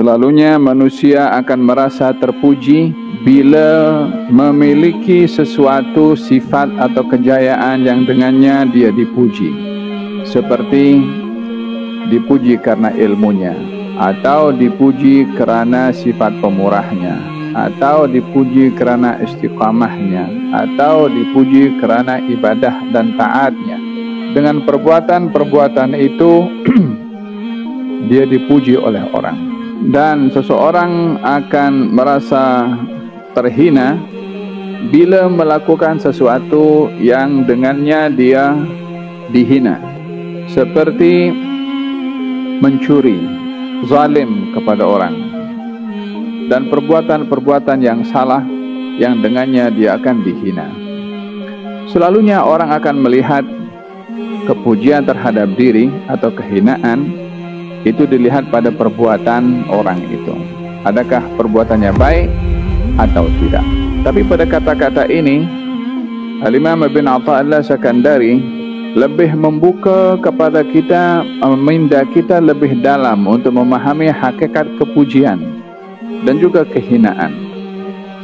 Selalunya manusia akan merasa terpuji bila memiliki sesuatu sifat atau kejayaan yang dengannya dia dipuji. Seperti dipuji karena ilmunya atau dipuji kerana sifat pemurahnya atau dipuji karena istiqamahnya atau dipuji kerana ibadah dan taatnya. Dengan perbuatan-perbuatan itu dia dipuji oleh orang dan seseorang akan merasa terhina bila melakukan sesuatu yang dengannya dia dihina seperti mencuri zalim kepada orang dan perbuatan-perbuatan yang salah yang dengannya dia akan dihina selalunya orang akan melihat kepujian terhadap diri atau kehinaan itu dilihat pada perbuatan orang itu adakah perbuatannya baik atau tidak tapi pada kata-kata ini Al-Imam Ibn Atta'Allah Sakandari lebih membuka kepada kita meminda eh, kita lebih dalam untuk memahami hakikat kepujian dan juga kehinaan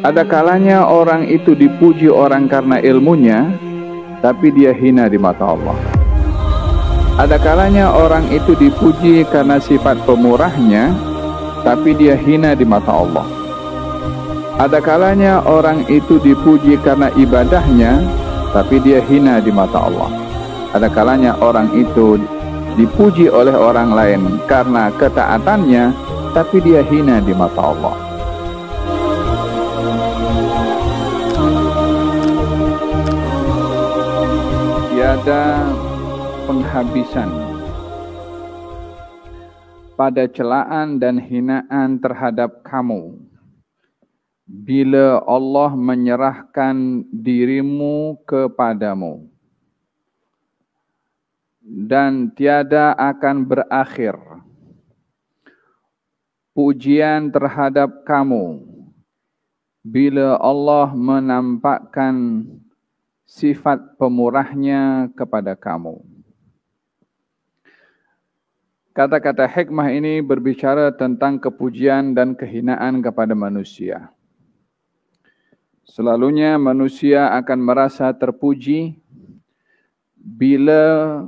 ada kalanya orang itu dipuji orang karena ilmunya tapi dia hina di mata Allah ada kalanya orang itu dipuji karena sifat pemurahnya, tapi dia hina di mata Allah. Ada kalanya orang itu dipuji karena ibadahnya, tapi dia hina di mata Allah. Ada kalanya orang itu dipuji oleh orang lain karena ketaatannya, tapi dia hina di mata Allah. Tiada ya, penghabisan pada celaan dan hinaan terhadap kamu bila Allah menyerahkan dirimu kepadamu dan tiada akan berakhir pujian terhadap kamu bila Allah menampakkan sifat pemurahnya kepada kamu kata-kata hikmah ini berbicara tentang kepujian dan kehinaan kepada manusia. Selalunya manusia akan merasa terpuji bila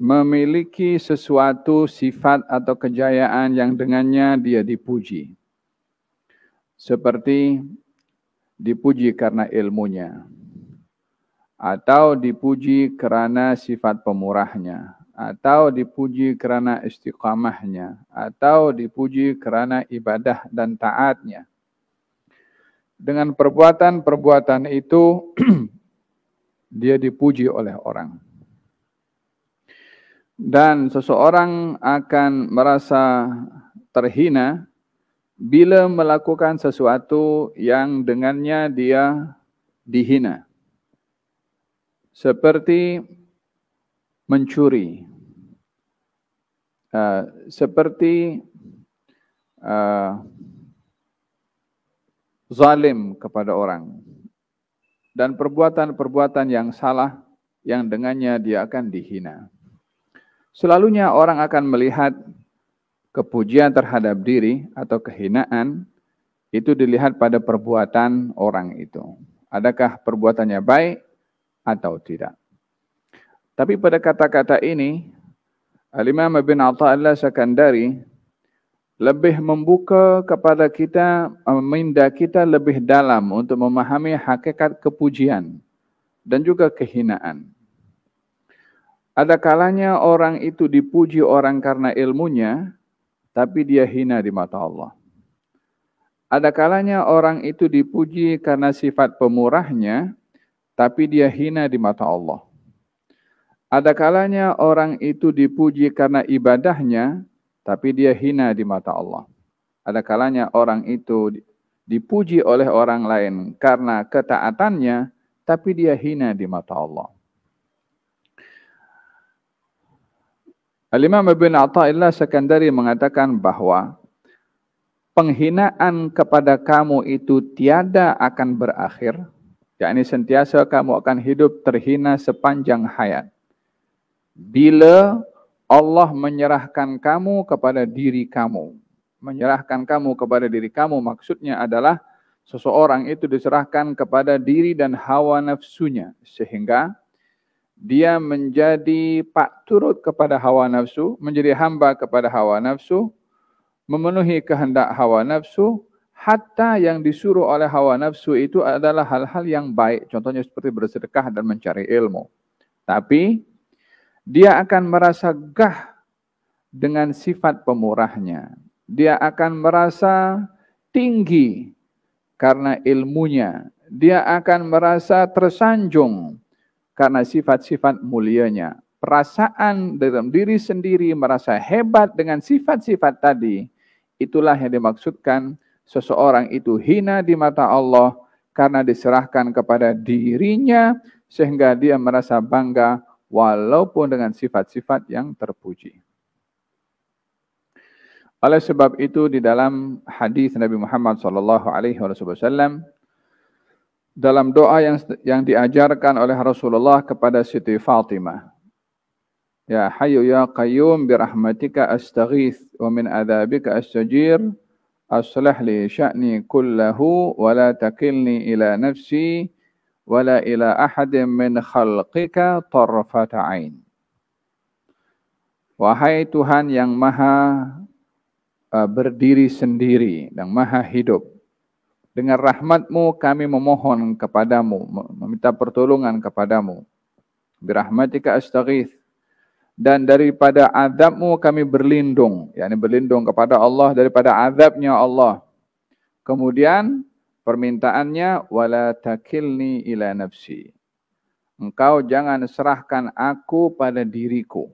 memiliki sesuatu sifat atau kejayaan yang dengannya dia dipuji. Seperti dipuji karena ilmunya atau dipuji kerana sifat pemurahnya atau dipuji kerana istiqamahnya atau dipuji kerana ibadah dan taatnya dengan perbuatan-perbuatan itu dia dipuji oleh orang dan seseorang akan merasa terhina bila melakukan sesuatu yang dengannya dia dihina seperti mencuri. Uh, seperti uh, zalim kepada orang dan perbuatan-perbuatan yang salah yang dengannya dia akan dihina. Selalunya orang akan melihat kepujian terhadap diri atau kehinaan itu dilihat pada perbuatan orang itu. Adakah perbuatannya baik atau tidak? Tapi pada kata-kata ini, Al-Imam Ibn Atta'illah Sakandari lebih membuka kepada kita, meminda eh, kita lebih dalam untuk memahami hakikat kepujian dan juga kehinaan. Ada kalanya orang itu dipuji orang karena ilmunya, tapi dia hina di mata Allah. Ada kalanya orang itu dipuji karena sifat pemurahnya, tapi dia hina di mata Allah. Ada kalanya orang itu dipuji karena ibadahnya, tapi dia hina di mata Allah. Ada kalanya orang itu dipuji oleh orang lain karena ketaatannya, tapi dia hina di mata Allah. Al-Imam Ibn Atta'illah Sekandari mengatakan bahawa penghinaan kepada kamu itu tiada akan berakhir. Yakni sentiasa kamu akan hidup terhina sepanjang hayat bila Allah menyerahkan kamu kepada diri kamu. Menyerahkan kamu kepada diri kamu maksudnya adalah seseorang itu diserahkan kepada diri dan hawa nafsunya sehingga dia menjadi pak turut kepada hawa nafsu, menjadi hamba kepada hawa nafsu, memenuhi kehendak hawa nafsu, hatta yang disuruh oleh hawa nafsu itu adalah hal-hal yang baik, contohnya seperti bersedekah dan mencari ilmu. Tapi Dia akan merasa gah dengan sifat pemurahnya. Dia akan merasa tinggi karena ilmunya. Dia akan merasa tersanjung karena sifat-sifat mulianya. Perasaan dalam diri sendiri merasa hebat dengan sifat-sifat tadi. Itulah yang dimaksudkan seseorang itu hina di mata Allah karena diserahkan kepada dirinya sehingga dia merasa bangga walaupun dengan sifat-sifat yang terpuji. Oleh sebab itu di dalam hadis Nabi Muhammad sallallahu alaihi wasallam dalam doa yang yang diajarkan oleh Rasulullah kepada Siti Fatimah. Ya Hayyu ya Qayyum bi rahmatika astaghith wa min adhabika astajir aslih li sya'ni kullahu wa la taqilni ila nafsi wala ila ahadin min khalqika tarfata ain wahai tuhan yang maha uh, berdiri sendiri dan maha hidup dengan rahmatmu kami memohon kepadamu meminta pertolongan kepadamu birahmatika astaghith dan daripada azabmu kami berlindung yakni berlindung kepada Allah daripada azabnya Allah kemudian permintaannya wala takilni ila nafsi engkau jangan serahkan aku pada diriku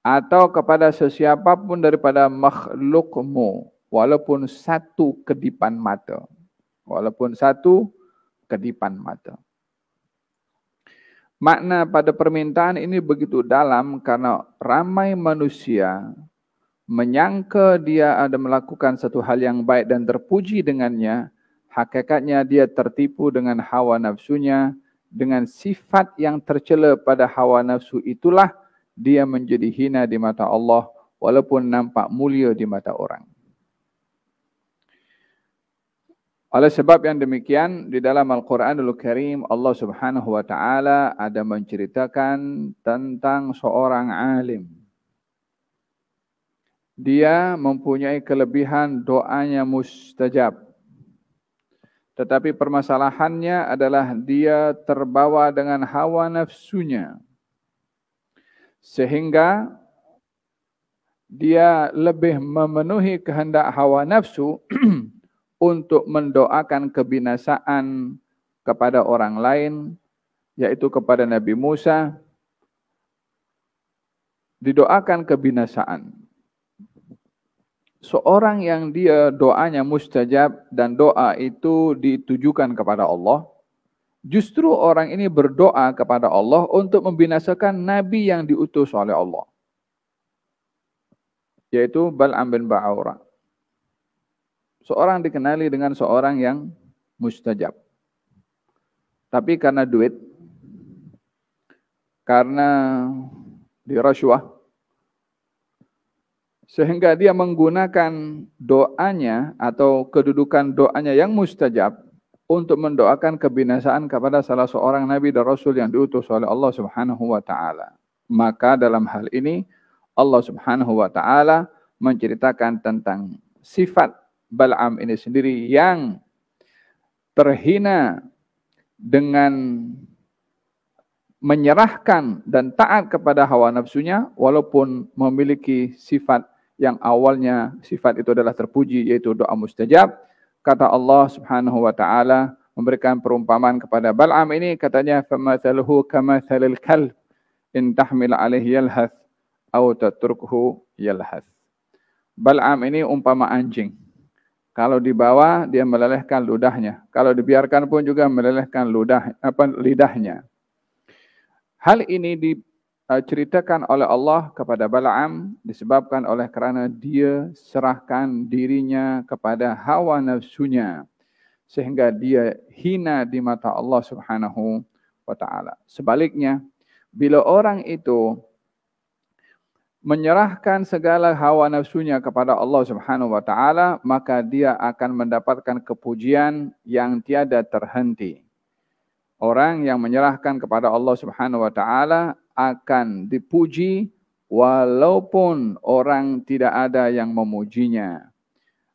atau kepada sesiapa pun daripada makhlukmu walaupun satu kedipan mata walaupun satu kedipan mata makna pada permintaan ini begitu dalam karena ramai manusia menyangka dia ada melakukan satu hal yang baik dan terpuji dengannya, hakikatnya dia tertipu dengan hawa nafsunya, dengan sifat yang tercela pada hawa nafsu itulah dia menjadi hina di mata Allah walaupun nampak mulia di mata orang. Oleh sebab yang demikian di dalam Al-Qur'anul Karim Allah Subhanahu wa taala ada menceritakan tentang seorang alim dia mempunyai kelebihan doanya mustajab. Tetapi permasalahannya adalah dia terbawa dengan hawa nafsunya. Sehingga dia lebih memenuhi kehendak hawa nafsu untuk mendoakan kebinasaan kepada orang lain, yaitu kepada Nabi Musa, didoakan kebinasaan. seorang yang dia doanya mustajab dan doa itu ditujukan kepada Allah, justru orang ini berdoa kepada Allah untuk membinasakan nabi yang diutus oleh Allah. Yaitu Bal'am bin Ba'aura. Seorang dikenali dengan seorang yang mustajab. Tapi karena duit, karena dirasuah, sehingga dia menggunakan doanya atau kedudukan doanya yang mustajab untuk mendoakan kebinasaan kepada salah seorang nabi dan rasul yang diutus oleh Allah Subhanahu wa taala. Maka dalam hal ini Allah Subhanahu wa taala menceritakan tentang sifat Bal'am ini sendiri yang terhina dengan menyerahkan dan taat kepada hawa nafsunya walaupun memiliki sifat yang awalnya sifat itu adalah terpuji yaitu doa mustajab kata Allah Subhanahu wa taala memberikan perumpamaan kepada Bal'am ini katanya famathaluhu kamathalil kalb in tahmil alaihi yalhas aw tatrukhu yalhas Bal'am ini umpama anjing kalau dibawa dia melelehkan ludahnya kalau dibiarkan pun juga melelehkan ludah apa lidahnya hal ini di, Eh, ceritakan oleh Allah kepada Balaam disebabkan oleh kerana dia serahkan dirinya kepada hawa nafsunya sehingga dia hina di mata Allah Subhanahu wa taala. Sebaliknya, bila orang itu menyerahkan segala hawa nafsunya kepada Allah Subhanahu wa taala, maka dia akan mendapatkan kepujian yang tiada terhenti. Orang yang menyerahkan kepada Allah Subhanahu wa taala akan dipuji walaupun orang tidak ada yang memujinya.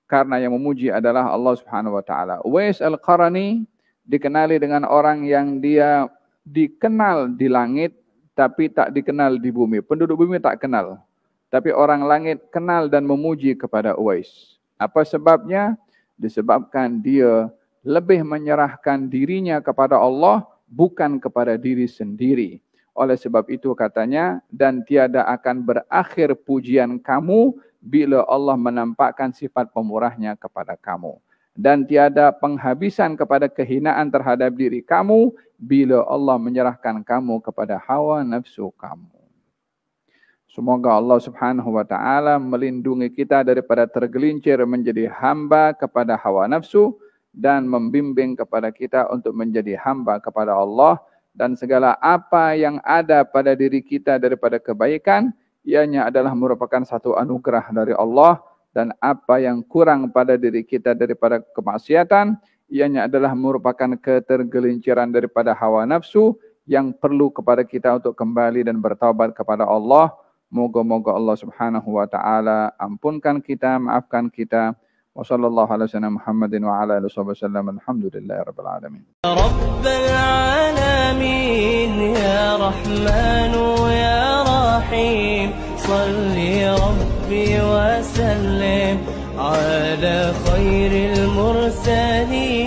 Karena yang memuji adalah Allah Subhanahu wa taala. Uwais al-Qarani dikenali dengan orang yang dia dikenal di langit tapi tak dikenal di bumi. Penduduk bumi tak kenal. Tapi orang langit kenal dan memuji kepada Uwais. Apa sebabnya? Disebabkan dia lebih menyerahkan dirinya kepada Allah bukan kepada diri sendiri. Oleh sebab itu katanya dan tiada akan berakhir pujian kamu bila Allah menampakkan sifat pemurahnya kepada kamu dan tiada penghabisan kepada kehinaan terhadap diri kamu bila Allah menyerahkan kamu kepada hawa nafsu kamu. Semoga Allah Subhanahu wa taala melindungi kita daripada tergelincir menjadi hamba kepada hawa nafsu dan membimbing kepada kita untuk menjadi hamba kepada Allah dan segala apa yang ada pada diri kita daripada kebaikan ianya adalah merupakan satu anugerah dari Allah dan apa yang kurang pada diri kita daripada kemaksiatan ianya adalah merupakan ketergelinciran daripada hawa nafsu yang perlu kepada kita untuk kembali dan bertaubat kepada Allah moga-moga Allah Subhanahu wa taala ampunkan kita maafkan kita وصلى الله على سيدنا محمد وعلى اله وصحبه وسلم الحمد لله رب العالمين رب العالمين يا رحمن يا رحيم صل ربي وسلم على خير المرسلين